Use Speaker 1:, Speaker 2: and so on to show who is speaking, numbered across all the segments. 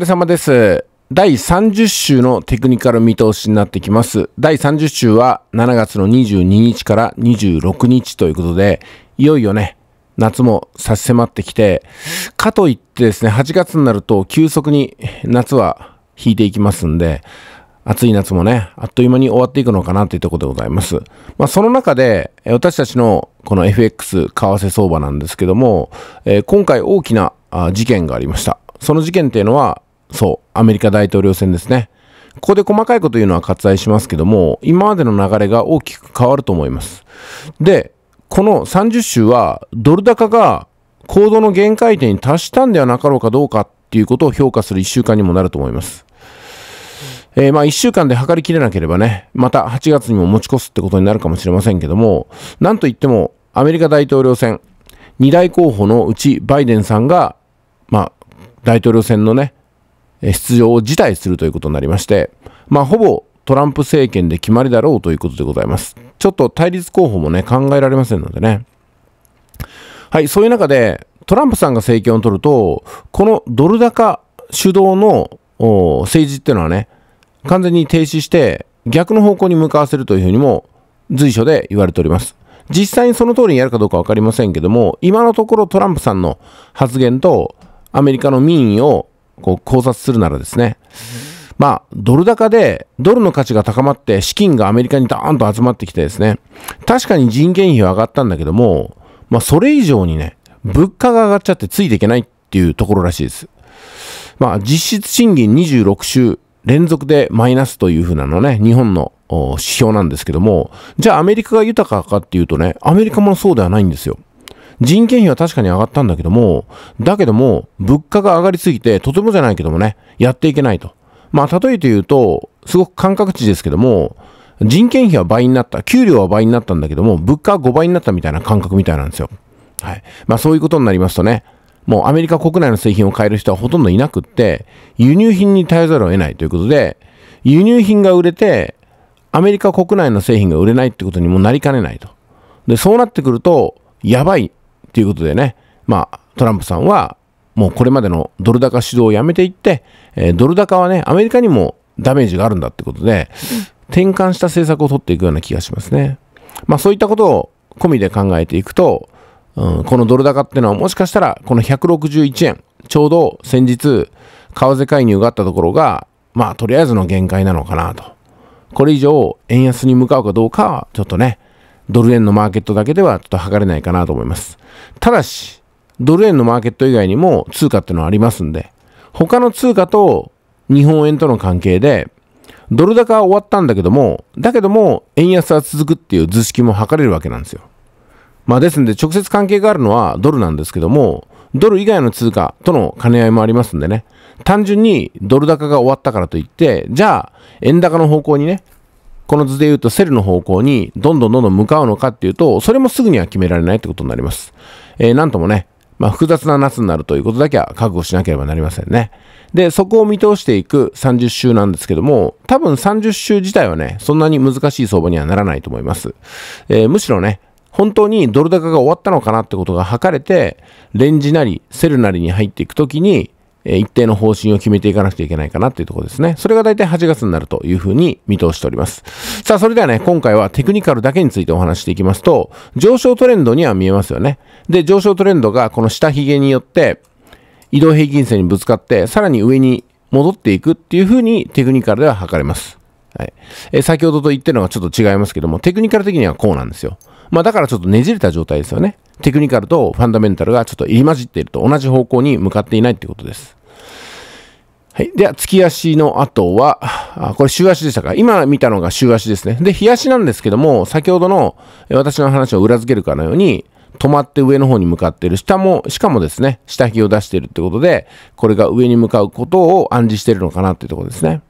Speaker 1: れ様です。第30週のテクニカル見通しになってきます。第30週は7月の22日から26日ということで、いよいよね、夏も差し迫ってきて、かといってですね、8月になると急速に夏は引いていきますんで、暑い夏もね、あっという間に終わっていくのかなというところでございます。まあ、その中で、私たちのこの FX 為替相場なんですけども、えー、今回大きな事件がありました。その事件っていうのは、そう、アメリカ大統領選ですね。ここで細かいこと言うのは割愛しますけども、今までの流れが大きく変わると思います。で、この30州は、ドル高が行動の限界点に達したんではなかろうかどうかっていうことを評価する1週間にもなると思います。えー、まあ1週間で測りきれなければね、また8月にも持ち越すってことになるかもしれませんけども、なんといってもアメリカ大統領選、2大候補のうちバイデンさんが、まあ、大統領選のね、出場を辞退するということになりまして、まあ、ほぼトランプ政権で決まりだろうということでございます。ちょっと対立候補もね、考えられませんのでね。はい、そういう中で、トランプさんが政権を取ると、このドル高主導の政治っていうのはね、完全に停止して、逆の方向に向かわせるというふうにも随所で言われております。実際にその通りにやるかどうか分かりませんけども、今のところトランプさんの発言とアメリカの民意をこう考察するならですね、まあ、ドル高で、ドルの価値が高まって、資金がアメリカにダーンと集まってきてですね、確かに人件費は上がったんだけども、まあ、それ以上にね、物価が上がっちゃってついていけないっていうところらしいです。まあ、実質賃金26週連続でマイナスというふうなのね、日本の指標なんですけども、じゃあアメリカが豊かかっていうとね、アメリカもそうではないんですよ。人件費は確かに上がったんだけども、だけども、物価が上がりすぎて、とてもじゃないけどもね、やっていけないと。まあ、例えて言うと、すごく感覚値ですけども、人件費は倍になった、給料は倍になったんだけども、物価は5倍になったみたいな感覚みたいなんですよ。はい。まあ、そういうことになりますとね、もうアメリカ国内の製品を買える人はほとんどいなくって、輸入品に頼ざるを得ないということで、輸入品が売れて、アメリカ国内の製品が売れないってことにもなりかねないと。で、そうなってくると、やばいということでね、まあ、トランプさんは、もうこれまでのドル高指導をやめていって、えー、ドル高はね、アメリカにもダメージがあるんだってことで、転換した政策を取っていくような気がしますね。まあ、そういったことを込みで考えていくと、うん、このドル高っていうのはもしかしたら、この161円、ちょうど先日、為替介入があったところが、まあ、とりあえずの限界なのかなと。これ以上、円安に向かうかどうかは、ちょっとね、ドル円のマーケットだけではちょっと測れないかなと思います。ただし、ドル円のマーケット以外にも通貨ってのはありますんで、他の通貨と日本円との関係で、ドル高は終わったんだけども、だけども円安は続くっていう図式も測れるわけなんですよ。まあですんで直接関係があるのはドルなんですけども、ドル以外の通貨との兼ね合いもありますんでね、単純にドル高が終わったからといって、じゃあ円高の方向にね、この図で言うとセルの方向にどんどんどんどん向かうのかっていうと、それもすぐには決められないってことになります。えー、なんともね、まあ、複雑な夏になるということだけは覚悟しなければなりませんね。で、そこを見通していく30週なんですけども、多分30週自体はね、そんなに難しい相場にはならないと思います。えー、むしろね、本当にドル高が終わったのかなってことが測れて、レンジなり、セルなりに入っていくときに、え一定の方針を決めていかなくちゃいけないかなっていうところですね。それが大体8月になるというふうに見通しております。さあ、それではね、今回はテクニカルだけについてお話していきますと、上昇トレンドには見えますよね。で、上昇トレンドがこの下髭によって、移動平均線にぶつかって、さらに上に戻っていくっていうふうにテクニカルでは測れます。はい。えー、先ほどと言ってるのがちょっと違いますけども、テクニカル的にはこうなんですよ。まあ、だからちょっとねじれた状態ですよね。テクニカルとファンダメンタルがちょっと入り混じっていると同じ方向に向かっていないってことです。はい。では、月足の後は、あこれ週足でしたか今見たのが週足ですね。で、日足なんですけども、先ほどの私の話を裏付けるかのように、止まって上の方に向かっている。下も、しかもですね、下引きを出しているってことで、これが上に向かうことを暗示しているのかなっていうところですね。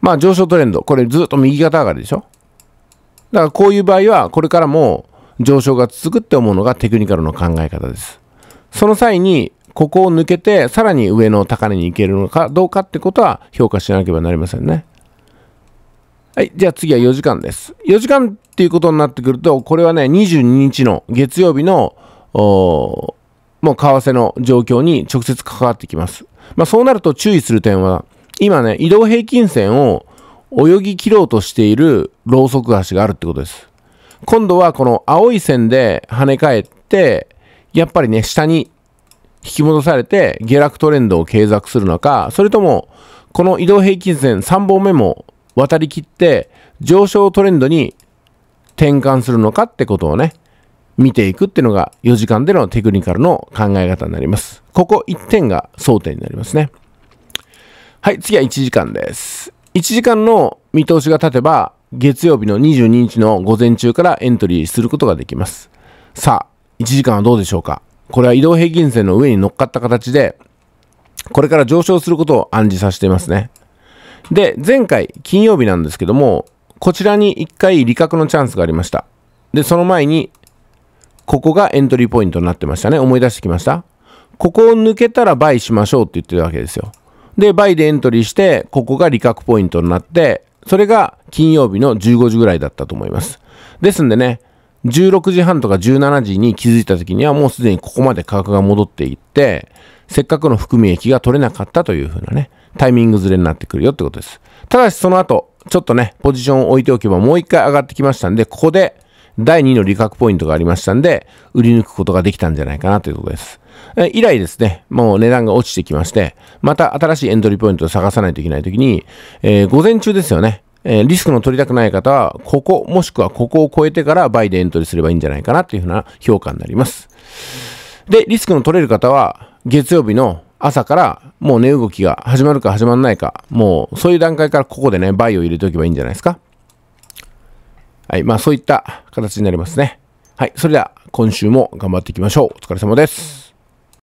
Speaker 1: まあ、上昇トレンド。これずっと右肩上がりでしょだからこういう場合は、これからも上昇が続くって思うのがテクニカルの考え方です。その際に、ここを抜けて、さらに上の高値に行けるのかどうかってことは評価しなければなりませんね。はい。じゃあ次は4時間です。4時間っていうことになってくると、これはね、22日の月曜日の、もう為替の状況に直接関わってきます。まあそうなると注意する点は、今ね、移動平均線を泳ぎ切ろうとしているロウソク橋があるってことです。今度はこの青い線で跳ね返って、やっぱりね、下に引き戻されて下落トレンドを継続するのか、それとも、この移動平均線3本目も渡りきって上昇トレンドに転換するのかってことをね、見ていくっていうのが4時間でのテクニカルの考え方になります。ここ1点が争点になりますね。はい、次は1時間です。1時間の見通しが立てば、月曜日の22日の午前中からエントリーすることができます。さあ、1時間はどうでしょうかこれは移動平均線の上に乗っかった形で、これから上昇することを暗示させていますね。で、前回金曜日なんですけども、こちらに1回利確のチャンスがありました。で、その前に、ここがエントリーポイントになってましたね。思い出してきましたここを抜けたらバイしましょうって言ってるわけですよ。で、バイでエントリーして、ここが利確ポイントになって、それが金曜日の15時ぐらいだったと思います。ですんでね、16時半とか17時に気づいた時にはもうすでにここまで価格が戻っていって、せっかくの含み益が取れなかったというふうなね、タイミングずれになってくるよってことです。ただしその後、ちょっとね、ポジションを置いておけばもう一回上がってきましたんで、ここで第2の利確ポイントがありましたんで、売り抜くことができたんじゃないかなということです。以来ですね、もう値段が落ちてきまして、また新しいエントリーポイントを探さないといけないときに、えー、午前中ですよね、えー、リスクの取りたくない方は、ここ、もしくはここを超えてから倍でエントリーすればいいんじゃないかなというふうな評価になります。で、リスクの取れる方は、月曜日の朝からもう値、動きが始まるか始まらないか、もうそういう段階からここでね、倍を入れておけばいいんじゃないですか。はい、まあそういった形になりますね。はい、それでは今週も頑張っていきましょう。お疲れ様です。